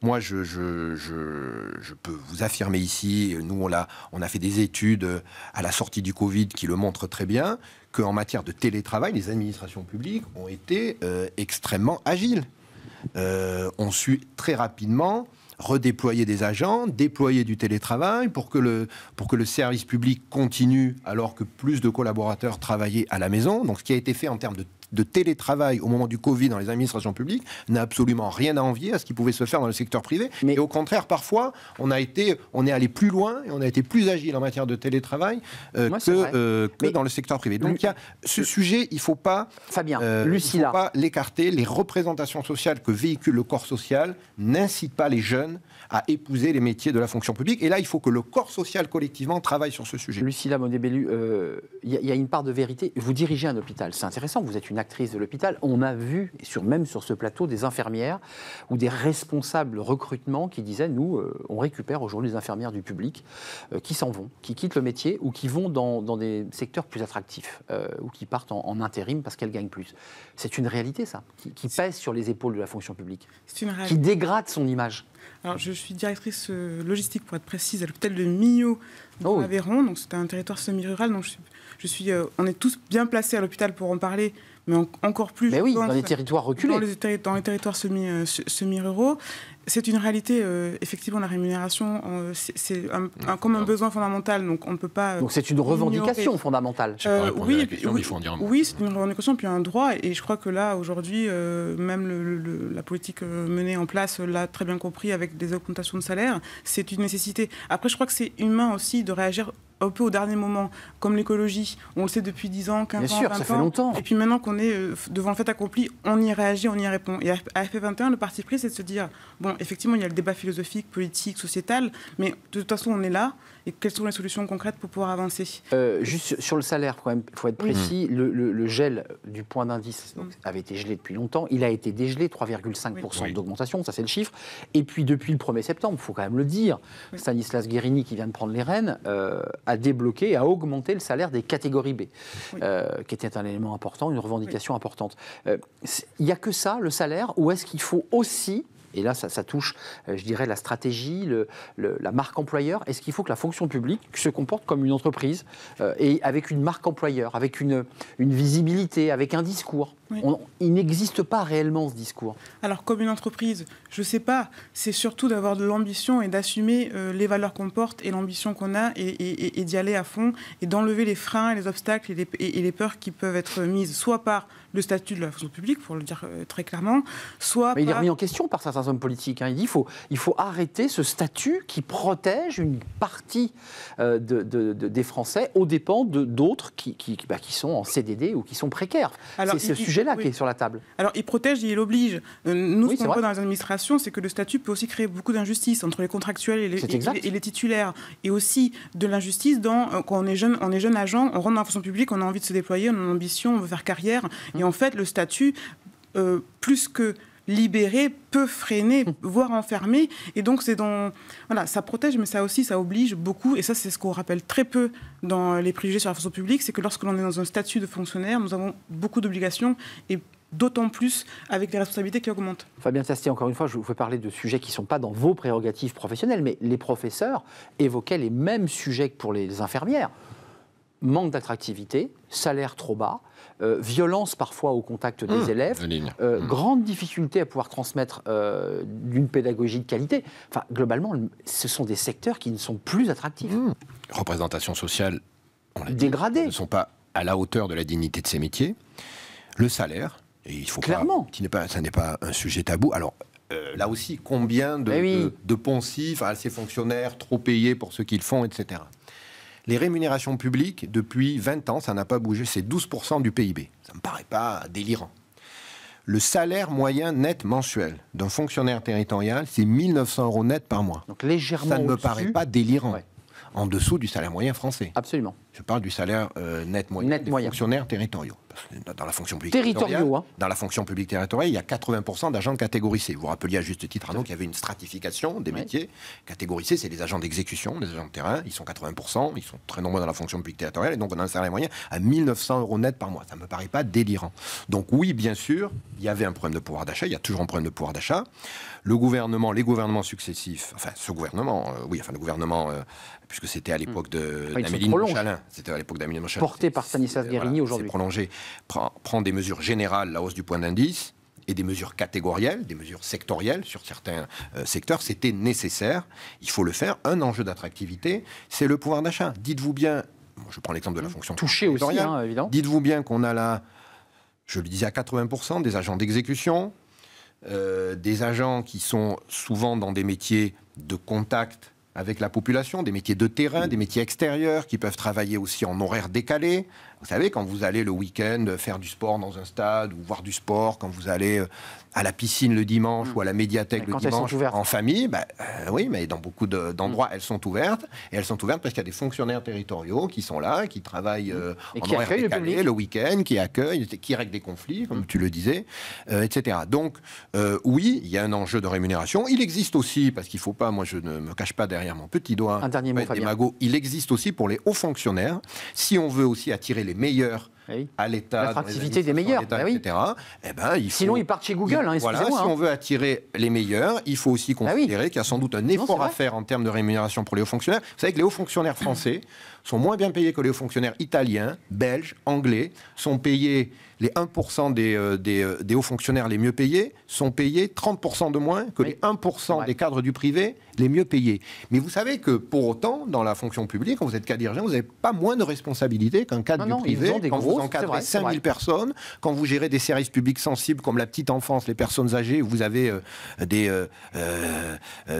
moi, je, je, peux vous affirmer ici, nous, on a, on a fait des études à la sortie du Covid qui le montrent très bien, qu'en matière de télétravail, les administrations publiques ont été euh, extrêmement agiles. Euh, on ont su très rapidement redéployer des agents, déployer du télétravail pour que le, pour que le service public continue alors que plus de collaborateurs travaillaient à la maison. Donc ce qui a été fait en termes de de télétravail au moment du Covid dans les administrations publiques n'a absolument rien à envier à ce qui pouvait se faire dans le secteur privé. Mais... Et au contraire, parfois, on a été, on est allé plus loin et on a été plus agile en matière de télétravail euh, que, euh, dans le secteur privé. Donc, il ce sujet, il ne faut pas, Fabien, euh, pas l'écarter. Les représentations sociales que véhicule le corps social n'incitent pas les jeunes à épouser les métiers de la fonction publique. Et là, il faut que le corps social collectivement travaille sur ce sujet. Lucilla Modébélu, il y, y, a une part de vérité. Vous dirigez un hôpital, c'est intéressant. Vous êtes une actrice de l'hôpital. On a vu, sur, même sur ce plateau, des infirmières ou des responsables recrutement qui disaient, nous, euh, on récupère aujourd'hui des infirmières du public euh, qui s'en vont, qui quittent le métier ou qui vont dans, des secteurs plus attractifs euh, ou qui partent en, intérim parce qu'elles gagnent plus. C'est une réalité, ça, qui, pèse sur les épaules de la fonction publique, qui dégrade son image. Alors, je suis directrice logistique, pour être précise, à l'hôpital de Mio oh dans l'Aveyron, Donc, c'est un territoire semi-rural. Donc, je suis, je suis on est tous bien placés à l'hôpital pour en parler mais encore plus. dans les territoires reculés. Dans les, territoires semi-ruraux. c'est une réalité, euh, effectivement, la rémunération, euh, c'est comme un besoin fondamental, donc on ne peut pas. Euh, donc c'est une revendication fondamentale. oui, oui, Oui, c'est une revendication, puis un droit, et je crois que là, aujourd'hui, même la politique menée en place l'a très bien compris avec des augmentations de salaire, c'est une nécessité. Après, je crois que c'est humain aussi de réagir un peu au dernier moment, comme l'écologie, on le sait depuis 10 ans, 15 Bien ans, sûr, 20 ça Fait longtemps. Et puis maintenant qu'on est euh, devant le fait accompli, on y réagit, on y répond. Et à FP21, le parti pris, c'est de se dire, bon, effectivement, il y a le débat philosophique, politique, sociétal, mais de toute façon, on est là. Et quelles sont les solutions concrètes pour pouvoir avancer euh, Juste sur le salaire, il faut être précis. Le, gel du point d'indice mm. avait été gelé depuis longtemps. Il a été dégelé, 3,5% d'augmentation, ça c'est le chiffre. Et puis depuis le 1er septembre, il faut quand même le dire, Stanislas Guérini, qui vient de prendre les rênes, euh, à débloquer, à augmenter le salaire des catégories B, euh, qui était un élément important, une revendication importante. Euh, il n'y a que ça, le salaire, ou est-ce qu'il faut aussi, et là ça, touche, euh, je dirais, la stratégie, le, la marque employeur, est-ce qu'il faut que la fonction publique se comporte comme une entreprise, et avec une marque employeur, avec une, une visibilité, avec un discours il n'existe pas réellement ce discours. Alors, comme une entreprise, je ne sais pas, c'est surtout d'avoir de l'ambition et d'assumer euh, les valeurs qu'on porte et l'ambition qu'on a et, d'y aller à fond et d'enlever les freins, et les obstacles et les, et les, peurs qui peuvent être mises, soit par le statut de la fonction publique, pour le dire euh, très clairement, soit. Mais il est remis en question par certains hommes politiques. Hein. Il dit qu'il faut, il faut arrêter ce statut qui protège une partie euh, des Français aux dépens d'autres qui, qui, bah, sont en CDD ou qui sont précaires. c'est ce sujet qui est sur la table. Alors, il protège et il oblige. Euh, nous, ce qu'on voit dans les administrations, c'est que le statut peut aussi créer beaucoup d'injustices entre les contractuels et les, titulaires. Et aussi de l'injustice dans euh, quand on est, jeune, on est jeune agent, on rentre dans la fonction publique, on a envie de se déployer, on a une ambition, on veut faire carrière. Mmh. Et en fait, le statut, euh, plus que libérer peut freiner, hum. voire enfermer. Et donc, c'est dans. Voilà, ça protège, mais ça aussi, ça oblige beaucoup. Et ça, c'est ce qu'on rappelle très peu dans les préjugés sur la fonction publique c'est que lorsque l'on est dans un statut de fonctionnaire, nous avons beaucoup d'obligations et d'autant plus avec des responsabilités qui augmentent. Fabien Tastier, encore une fois, je vous fais parler de sujets qui ne sont pas dans vos prérogatives professionnelles, mais les professeurs évoquaient les mêmes sujets que pour les infirmières. Manque d'attractivité, salaire trop bas, euh, violence parfois au contact des mmh. élèves, euh, mmh. grande difficulté à pouvoir transmettre euh, d'une pédagogie de qualité. Enfin, globalement, ce sont des secteurs qui ne sont plus attractifs. Mmh. Représentation sociale dégradée. ne sont pas à la hauteur de la dignité de ces métiers. Le salaire, et il faut Clairement. Pas, n'est pas, ça n'est pas un sujet tabou. Alors, là aussi, combien de, de, de poncifs à ah, ces fonctionnaires trop payés pour ce qu'ils font, etc. Les rémunérations publiques, depuis 20 ans, ça n'a pas bougé, c'est 12% du PIB. Ça ne me paraît pas délirant. Le salaire moyen net mensuel d'un fonctionnaire territorial, c'est 1900 euros net par mois. Donc légèrement. Ça ne me paraît pas délirant. En dessous du salaire moyen français. Absolument. Je parle du salaire euh, net moyen des territoriaux. dans la fonction publique territoriale, hein. dans la fonction publique territoriale, il y a 80% d'agents catégorisés. Vous rappeliez à juste titre, Arnaud, qu'il y avait une stratification des métiers. catégorisés, c'est les agents d'exécution, les agents de terrain. Ils sont 80%, ils sont très nombreux dans la fonction publique territoriale, et donc on a un salaire moyen à 1900 euros net par mois. Ça ne me paraît pas délirant. Donc oui, bien sûr, il y avait un problème de pouvoir d'achat, il y a toujours un problème de pouvoir d'achat. Le gouvernement, les gouvernements successifs, enfin ce gouvernement, euh, oui, enfin le gouvernement, euh, puisque c'était à l'époque hmm. de, Chalin, c'était à l'époque d'Amélie Porté par Stanislas Guérini aujourd'hui. prolongé, prend, des mesures générales, la hausse du point d'indice, et des mesures catégorielles, des mesures sectorielles sur certains euh, secteurs, c'était nécessaire. Il faut le faire. Un enjeu d'attractivité, c'est le pouvoir d'achat. Dites-vous bien, je prends l'exemple de la mmh. fonction Touché aussi, hein, évidemment. Dites-vous bien qu'on a là, je le disais, à 80% des agents d'exécution, euh, des agents qui sont souvent dans des métiers de contact avec la population, des métiers de terrain, des métiers extérieurs qui peuvent travailler aussi en horaire décalé, vous savez, quand vous allez le week-end faire du sport dans un stade ou voir du sport, quand vous allez euh, à la piscine le dimanche mm. ou à la médiathèque le dimanche en famille, bah, euh, oui, mais dans beaucoup d'endroits, mm. elles sont ouvertes. Et elles sont ouvertes parce qu'il y a des fonctionnaires territoriaux qui sont là, qui travaillent mm. euh, en qui décalé, le, week-end, qui accueillent, qui règlent des conflits, comme tu le disais, etc. Donc, oui, il y a un enjeu de rémunération. Il existe aussi, parce qu'il ne faut pas, moi je ne me cache pas derrière mon petit doigt, un dernier il existe aussi pour les hauts fonctionnaires, si on veut aussi attirer les meilleurs à l'État. L'attractivité des meilleurs, etc. ben, il Sinon, ils partent chez Google. Hein, voilà, si hein. on veut attirer les meilleurs, il faut aussi ah considérer qu'il y a sans doute un effort à faire en termes de rémunération pour les hauts fonctionnaires. Vous savez que les hauts fonctionnaires français sont moins bien payés que les fonctionnaires italiens, belges, anglais, sont payés, les 1% des, euh, euh, des, hauts fonctionnaires les mieux payés sont payés 30% de moins que les 1% des cadres du privé les mieux payés. Mais vous savez que pour autant, dans la fonction publique, quand vous êtes cadre-dirigeant, vous n'avez pas moins de responsabilités qu'un cadre du privé. quand vous encadrez 5000 personnes, quand vous gérez des services publics sensibles comme la petite enfance, les personnes âgées, vous avez euh, des,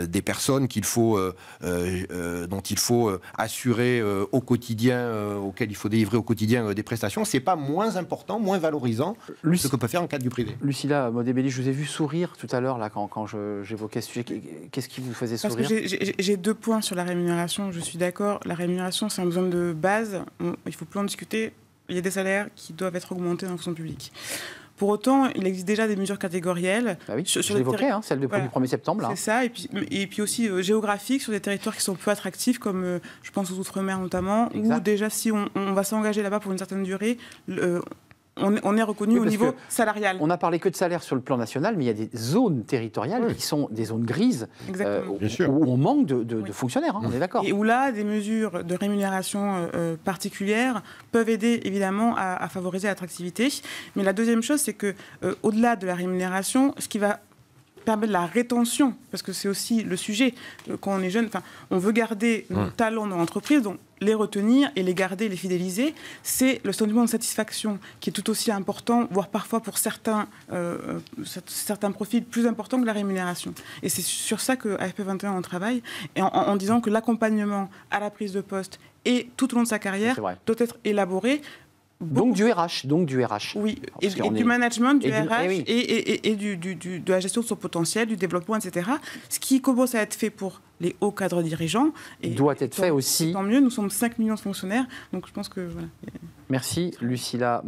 des personnes qu'il faut, dont il faut assurer au quotidien, euh, auquel il faut délivrer au quotidien euh, des prestations, c'est pas moins important, moins valorisant que ce que peut faire en cas du privé. Lucilla Modébelli, je vous ai vu sourire tout à l'heure là quand, quand j'évoquais ce sujet. Qu'est-ce qui vous faisait sourire J'ai deux points sur la rémunération. Je suis d'accord, la rémunération c'est un besoin de base. Il faut plus en discuter. Il y a des salaires qui doivent être augmentés dans le fonction publique. Pour autant, il existe déjà des mesures catégorielles. Bah sur, hein, celle du, 1er septembre. C'est ça, et puis, aussi euh, géographiques sur des territoires qui sont peu attractifs, comme euh, je pense aux Outre-mer notamment, où déjà si on, va s'engager là-bas pour une certaine durée, on, est reconnu au niveau salarial. On n'a parlé que de salaire sur le plan national, mais il y a des zones territoriales qui sont des zones grises euh, où, on manque de, fonctionnaires, hein, on est mmh. d'accord. Et où là, des mesures de rémunération euh, euh, particulières peuvent aider évidemment à, favoriser l'attractivité. Mais la deuxième chose, c'est que au-delà de la rémunération, ce qui va permet de la rétention, parce que c'est aussi le sujet. Euh, quand on est jeune, on veut garder nos talents dans l'entreprise, donc les retenir et les garder, les fidéliser, c'est le sentiment de satisfaction qui est tout aussi important, voire parfois pour certains, euh, euh, certains profils plus important que la rémunération. Et c'est sur ça que AFP21 on travaille, en, en disant que l'accompagnement à la prise de poste et tout au long de sa carrière doit être élaboré donc du RH, donc du RH. Eh oui, et, du management, du RH, et, du, du, de la gestion de son potentiel, du développement, etc. Ce qui commence à être fait pour les hauts cadres dirigeants. Et doit être fait aussi. Tant mieux, nous sommes 5 millions de fonctionnaires, donc je pense que voilà. Merci Lucilla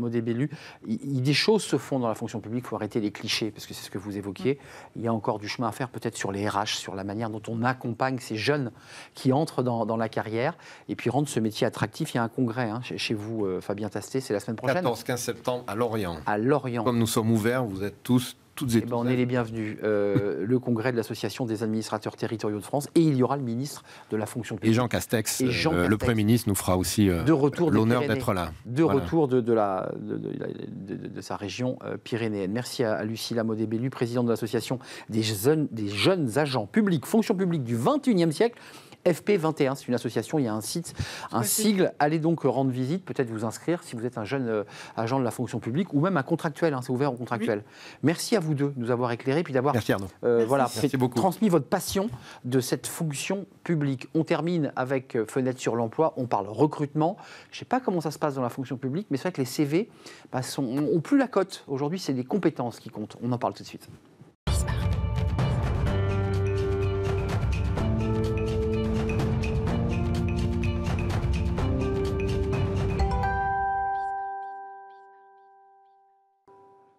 Il Des choses se font dans la fonction publique, il faut arrêter les clichés, parce que c'est ce que vous évoquiez. Il y a encore du chemin à faire peut-être sur les RH, sur la manière dont on accompagne ces jeunes qui entrent dans, la carrière et puis rendre ce métier attractif. Il y a un congrès hein, chez, vous, euh, Fabien Tasté, c'est la semaine prochaine. 14-15 septembre à Lorient. À Lorient. Comme nous sommes ouverts, vous êtes tous eh ben, on est les bienvenus. Euh, le congrès de l'Association des administrateurs territoriaux de France et il y aura le ministre de la fonction publique. Et Jean euh, Castex, le Premier ministre, nous fera aussi euh, l'honneur d'être là. De retour de, la, de, sa région pyrénéenne. Merci à, Lucie Lucilla bellu présidente de l'Association des, jeunes, des jeunes agents publics, fonction publique du 21e siècle FP21. C'est une association, il y a un site, un sigle. Allez donc rendre visite, peut-être vous inscrire si vous êtes un jeune euh, agent de la fonction publique ou même un contractuel. Hein, c'est ouvert aux contractuel. Merci à vous deux de nous avoir éclairés puis d'avoir euh, voilà, transmis votre passion de cette fonction publique. On termine avec euh, Fenêtre sur l'emploi. On parle recrutement. Je ne sais pas comment ça se passe dans la fonction publique, mais c'est vrai que les CV bah, plus la cote. Aujourd'hui, c'est des compétences qui comptent. On en parle tout de suite.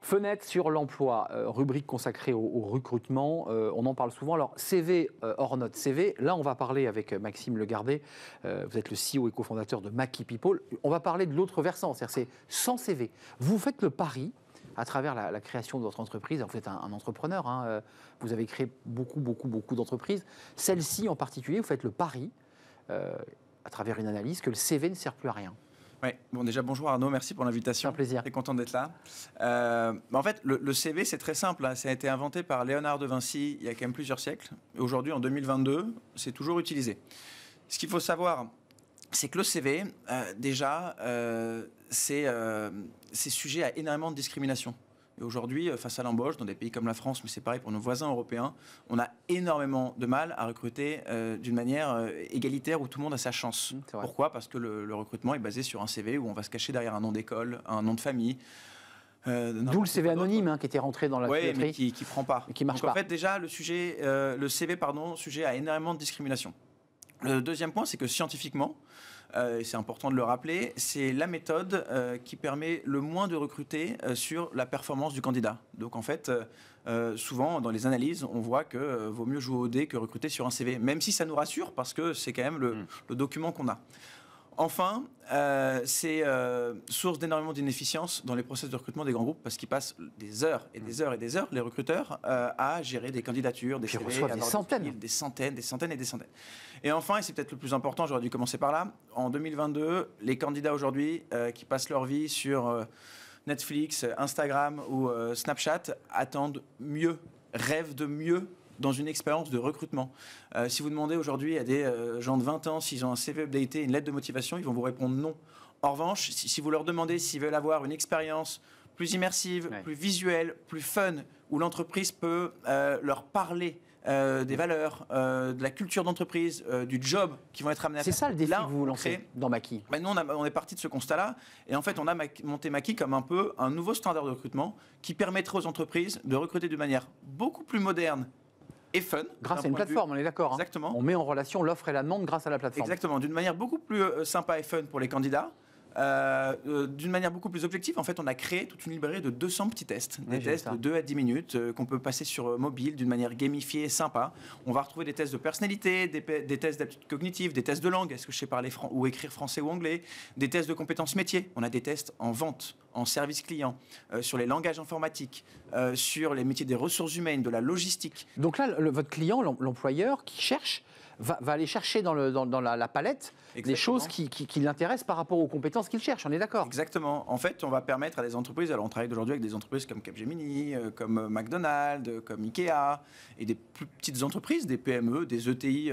Fenêtre sur l'emploi, euh, rubrique consacrée au, recrutement, euh, on en parle souvent. Alors CV euh, hors note CV, là on va parler avec Maxime Legardet, vous êtes le CEO et cofondateur de Maki People, on va parler de l'autre versant, c'est-à-dire c'est sans CV. Vous faites le pari, à travers la, création de votre entreprise, vous êtes un, entrepreneur, hein, vous avez créé beaucoup, beaucoup, beaucoup d'entreprises, celle-ci en particulier, vous faites le pari, à travers une analyse, que le CV ne sert plus à rien bon, déjà bonjour Arnaud, merci pour l'invitation. Un plaisir. suis content d'être là. Euh, bah, en fait, le, CV, c'est très simple. Hein. Ça a été inventé par Léonard de Vinci il y a quand même plusieurs siècles. Aujourd'hui, en 2022, c'est toujours utilisé. Ce qu'il faut savoir, c'est que le CV, euh, déjà, euh, c'est sujet à énormément de discrimination. Et aujourd'hui, euh, face à l'embauche, dans des pays comme la France, mais c'est pareil pour nos voisins européens, on a énormément de mal à recruter euh, d'une manière euh, égalitaire où tout le monde a sa chance. Mmh, Pourquoi Parce que le, recrutement est basé sur un CV où on va se cacher derrière un nom d'école, un nom de famille. D'où le CV anonyme hein, qui était rentré dans la ouais, mais qui, qui prend pas. qui marche Donc, pas. En fait, déjà, le, sujet, le CV, pardon, sujet à énormément de discrimination. Le deuxième point, c'est que scientifiquement, euh, c'est important de le rappeler, c'est la méthode euh, qui permet le moins de recruter euh, sur la performance du candidat. Donc en fait, souvent dans les analyses, on voit que vaut mieux jouer au dé que recruter sur un CV, même si ça nous rassure parce que c'est quand même le mmh. document qu'on a. Enfin, euh, c'est euh, source d'énormément d'inefficience dans les processus de recrutement des grands groupes parce qu'ils passent des heures et des heures et des heures, les recruteurs, euh, à gérer des candidatures, des, CV, des centaines. Des, centaines, des centaines et des centaines. Et enfin, et c'est peut-être le plus important, j'aurais dû commencer par là, en 2022, les candidats aujourd'hui qui passent leur vie sur Netflix, Instagram ou Snapchat attendent mieux, rêvent de mieux dans une expérience de recrutement. Euh, si vous demandez aujourd'hui à des euh, gens de 20 ans s'ils ont un CV updaté, une lettre de motivation, ils vont vous répondre non. En revanche, si, vous leur demandez s'ils veulent avoir une expérience plus immersive, plus visuelle, plus fun, où l'entreprise peut euh, leur parler des valeurs, de la culture d'entreprise, du job qui vont être amenés à faire. C'est ça le défi que vous lancez dans maquis Ben, nous, on, est parti de ce constat-là. Et en fait, on a monté maquis comme un peu un nouveau standard de recrutement qui permettrait aux entreprises de recruter de manière beaucoup plus moderne et fun. Grâce à une plateforme, on est d'accord. Hein. Exactement. On met en relation l'offre et la demande grâce à la plateforme. Exactement, d'une manière beaucoup plus euh, sympa et fun pour les candidats. Euh, euh, d'une manière beaucoup plus objective, en fait, on a créé toute une librairie de 200 petits tests, des tests de 2 à 10 minutes euh, qu'on peut passer sur mobile d'une manière gamifiée et sympa. On va retrouver des tests de personnalité, des, tests d'aptitude cognitive, des tests de langue, est-ce que je sais parler ou écrire français ou anglais, des tests de compétences métiers. On a des tests en vente, en service client, sur les langages informatiques, sur les métiers des ressources humaines, de la logistique. Donc là, votre client, l'employeur qui cherche, va, aller chercher dans, la palette des choses qui, qui l'intéressent par rapport aux compétences qu'il cherche, on est d'accord Exactement. En fait, on va permettre à des entreprises, alors on travaille aujourd'hui avec des entreprises comme Capgemini, euh, comme euh, McDonald's, euh, comme Ikea, et des plus petites entreprises, des PME, des ETI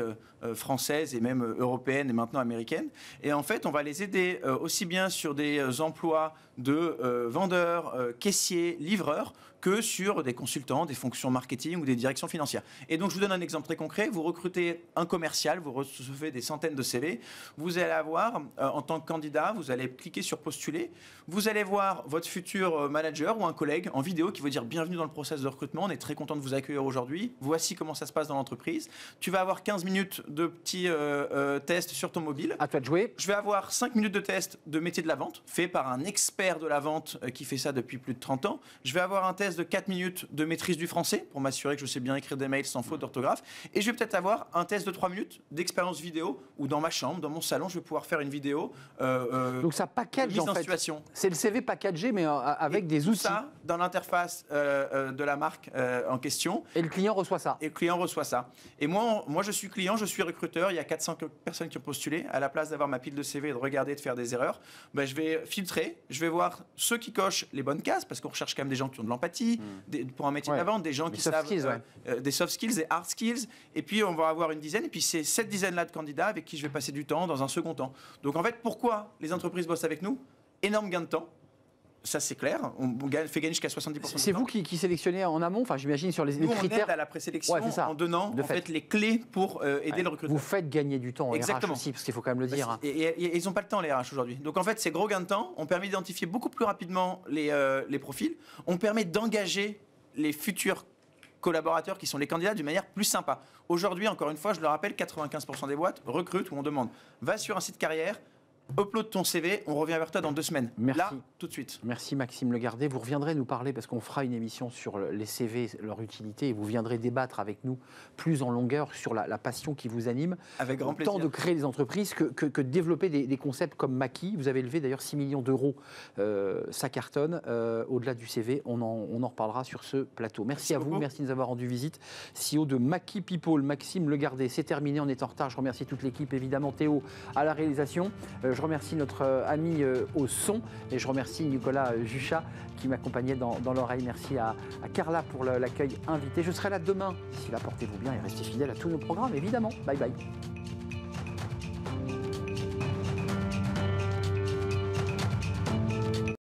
françaises et même européennes et maintenant américaines. Et en fait, on va les aider aussi bien sur des emplois de vendeurs, caissiers, livreurs, que sur des consultants, des fonctions marketing ou des directions financières. Et donc, je vous donne un exemple très concret. Vous recrutez un commercial, vous recevez des centaines de CV, vous allez avoir, euh, en tant que candidat, vous allez cliquer sur postuler. Vous allez voir votre futur euh, manager ou un collègue en vidéo qui va dire bienvenue dans le process de recrutement. On est très content de vous accueillir aujourd'hui. Voici comment ça se passe dans l'entreprise. Tu vas avoir 15 minutes de petits test euh, tests sur ton mobile. À toi de jouer. Je vais avoir 5 minutes de test de métier de la vente fait par un expert de la vente qui fait ça depuis plus de 30 ans. Je vais avoir un test de 4 minutes de maîtrise du français pour m'assurer que je sais bien écrire des mails sans faute d'orthographe. Et je vais peut-être avoir un test de 3 minutes d'expérience vidéo ou dans ma chambre, dans mon salon, je vais pouvoir faire une vidéo. Euh, euh Donc ça package en, fait. Situation. C'est le CV packagé, mais euh, avec des outils. Ça dans l'interface euh, de la marque en question. Et le client reçoit ça. Et le client reçoit ça. Et moi, moi, je suis client, je suis recruteur. Il y a 400 personnes qui ont postulé. À la place d'avoir ma pile de CV et de regarder, de faire des erreurs, ben, je vais filtrer. Je vais voir ceux qui cochent les bonnes cases, parce qu'on recherche quand même des gens qui ont de l'empathie, hmm. pour un métier de vente, des gens qui savent des soft skills et hard skills. Et puis on va avoir une dizaine. Et puis c'est cette dizaine-là de candidats avec qui je vais passer du temps dans un second temps. Donc en fait, pourquoi les entreprises bossent avec nous Énorme gain de temps, ça c'est clair, on fait gagner jusqu'à 70%. C'est vous qui, sélectionnez en amont, enfin j'imagine sur les, critères. On aide à la présélection en donnant de fait. les clés pour euh, aider le recrutement. Vous faites gagner du temps aux Exactement. RH aussi, parce qu'il faut quand même le dire. Hein. Et, ils n'ont pas le temps les RH aujourd'hui. Donc en fait ces gros gains de temps ont permis d'identifier beaucoup plus rapidement les, euh, les profils, on permet d'engager les futurs collaborateurs qui sont les candidats d'une manière plus sympa. Aujourd'hui, encore une fois, je le rappelle, 95% des boîtes recrutent ou on demande va sur un site carrière, upload ton CV, on revient vers toi dans deux semaines. Merci. tout de suite. Merci Maxime Legardet. Vous reviendrez nous parler, parce qu'on fera une émission sur les CV, leur utilité, et vous viendrez débattre avec nous plus en longueur sur la, passion qui vous anime. Avec grand plaisir. de créer des entreprises que, que, développer des, concepts comme Maki. Vous avez levé d'ailleurs 6 millions d'euros, euh, ça cartonne. Euh, au-delà du CV, on en, on en, reparlera sur ce plateau. Merci, à vous, merci de nous avoir rendu visite. CEO de Maki People, Maxime Legardet, c'est terminé, on est en retard. Je remercie toute l'équipe, évidemment Théo à la réalisation. Euh, je je remercie notre euh, ami euh, au son et je remercie Nicolas euh, Jucha qui m'accompagnait dans, l'oreille. Merci à, Carla pour l'accueil invité. Je serai là demain. Si là, portez-vous bien et restez fidèles à tous nos programmes, évidemment. Bye bye.